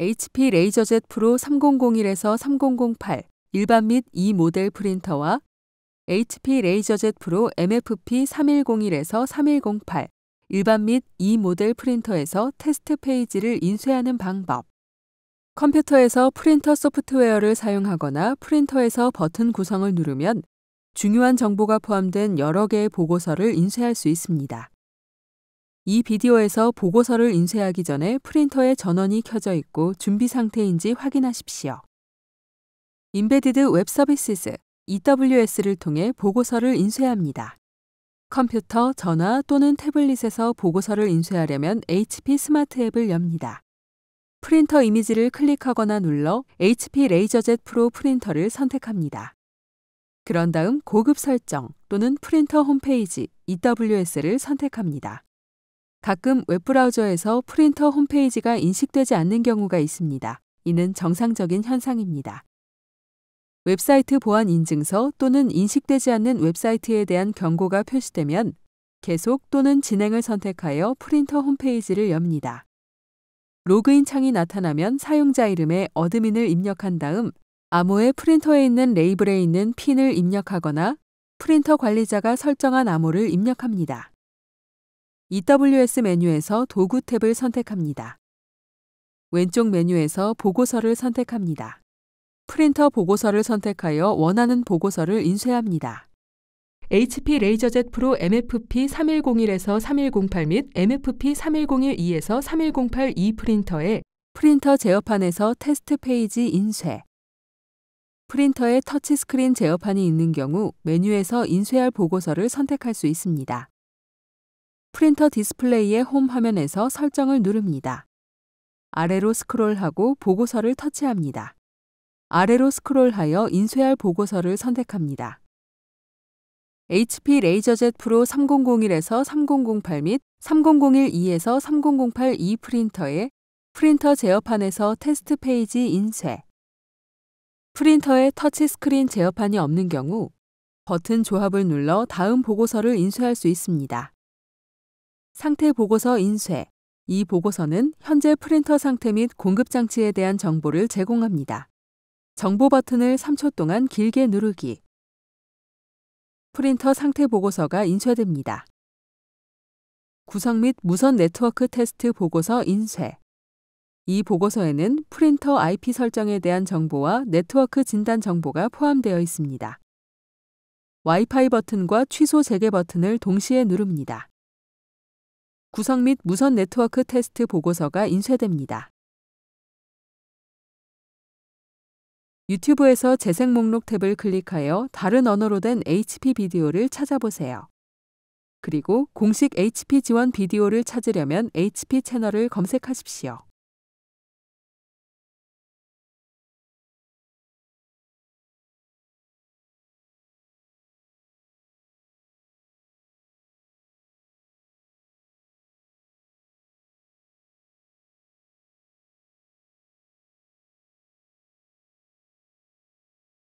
HP 레이저젯 프로 3001에서 3008 일반 및 E 모델 프린터와 HP 레이저젯 프로 MFP 3101에서 3108 일반 및 E 모델 프린터에서 테스트 페이지를 인쇄하는 방법 컴퓨터에서 프린터 소프트웨어를 사용하거나 프린터에서 버튼 구성을 누르면 중요한 정보가 포함된 여러 개의 보고서를 인쇄할 수 있습니다. 이 비디오에서 보고서를 인쇄하기 전에 프린터의 전원이 켜져 있고 준비 상태인지 확인하십시오. 인베디드 웹 서비스즈 EWS를 통해 보고서를 인쇄합니다. 컴퓨터, 전화 또는 태블릿에서 보고서를 인쇄하려면 HP 스마트 앱을 엽니다. 프린터 이미지를 클릭하거나 눌러 HP 레이저젯 프로 프린터를 선택합니다. 그런 다음 고급 설정 또는 프린터 홈페이지 EWS를 선택합니다. 가끔 웹브라우저에서 프린터 홈페이지가 인식되지 않는 경우가 있습니다. 이는 정상적인 현상입니다. 웹사이트 보안 인증서 또는 인식되지 않는 웹사이트에 대한 경고가 표시되면 계속 또는 진행을 선택하여 프린터 홈페이지를 엽니다. 로그인 창이 나타나면 사용자 이름에 어드민을 입력한 다음 암호의 프린터에 있는 레이블에 있는 핀을 입력하거나 프린터 관리자가 설정한 암호를 입력합니다. EWS 메뉴에서 도구 탭을 선택합니다. 왼쪽 메뉴에서 보고서를 선택합니다. 프린터 보고서를 선택하여 원하는 보고서를 인쇄합니다. HP 레이저젯 프로 MFP 3101에서 3108 및 MFP 3 1 0 1 2에서 3108E 프린터에 프린터 제어판에서 테스트 페이지 인쇄 프린터에 터치스크린 제어판이 있는 경우 메뉴에서 인쇄할 보고서를 선택할 수 있습니다. 프린터 디스플레이의 홈 화면에서 설정을 누릅니다. 아래로 스크롤하고 보고서를 터치합니다. 아래로 스크롤하여 인쇄할 보고서를 선택합니다. HP 레이저젯 프로 3001에서 3008 및 3001E에서 3008 E 프린터에 프린터 제어판에서 테스트 페이지 인쇄. 프린터에 터치스크린 제어판이 없는 경우 버튼 조합을 눌러 다음 보고서를 인쇄할 수 있습니다. 상태 보고서 인쇄. 이 보고서는 현재 프린터 상태 및 공급 장치에 대한 정보를 제공합니다. 정보 버튼을 3초 동안 길게 누르기. 프린터 상태 보고서가 인쇄됩니다. 구성 및 무선 네트워크 테스트 보고서 인쇄. 이 보고서에는 프린터 IP 설정에 대한 정보와 네트워크 진단 정보가 포함되어 있습니다. 와이파이 버튼과 취소 재개 버튼을 동시에 누릅니다. 구성 및 무선 네트워크 테스트 보고서가 인쇄됩니다. 유튜브에서 재생 목록 탭을 클릭하여 다른 언어로 된 HP 비디오를 찾아보세요. 그리고 공식 HP 지원 비디오를 찾으려면 HP 채널을 검색하십시오.